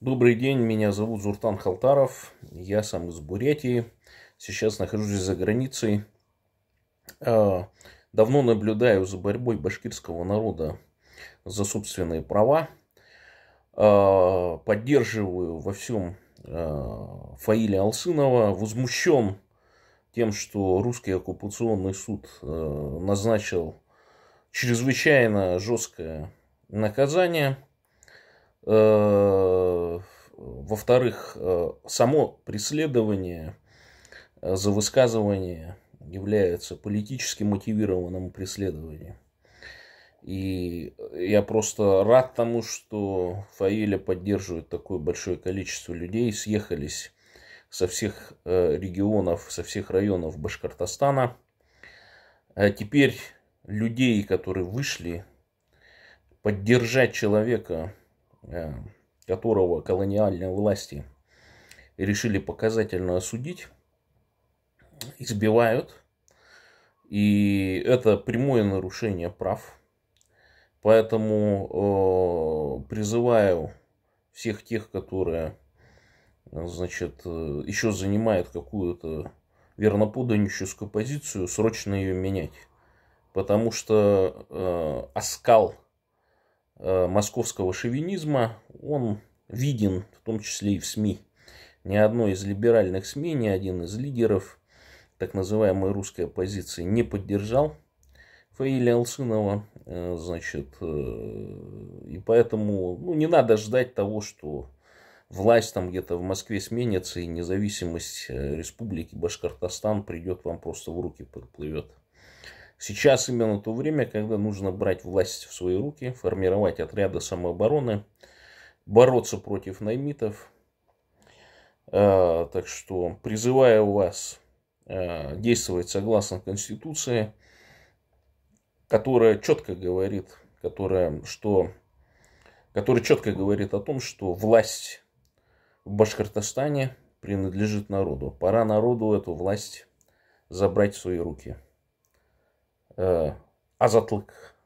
Добрый день, меня зовут Зуртан Халтаров, я сам из Бурятии, сейчас нахожусь за границей. А, давно наблюдаю за борьбой башкирского народа за собственные права, а, поддерживаю во всем а, Фаиля Алсынова, возмущен тем, что русский оккупационный суд назначил чрезвычайно жесткое наказание – Э, во-вторых, э, само преследование э, за высказывание является политически мотивированным преследованием. И я просто рад тому, что Фаиля поддерживает такое большое количество людей. Съехались со всех регионов, со всех районов Башкортостана. А теперь людей, которые вышли поддержать человека, Э, которого колониальные власти решили показательно осудить, избивают. И это прямое нарушение прав. Поэтому э, призываю всех тех, которые значит, э, еще занимают какую-то верноподанническую позицию, срочно ее менять. Потому что э, оскал – Э, московского шовинизма, он виден в том числе и в СМИ. Ни одно из либеральных СМИ, ни один из лидеров так называемой русской оппозиции не поддержал Фаиля Алсынова. Э, значит, э, и поэтому ну, не надо ждать того, что власть там где-то в Москве сменится, и независимость республики Башкортостан придет вам просто в руки, подплывет. Сейчас именно то время, когда нужно брать власть в свои руки, формировать отряды самообороны, бороться против наймитов. А, так что призываю вас а, действовать согласно Конституции, которая четко говорит, которая, что, которая четко говорит о том, что власть в Башкортостане принадлежит народу. Пора народу эту власть забрать в свои руки. E, azatlık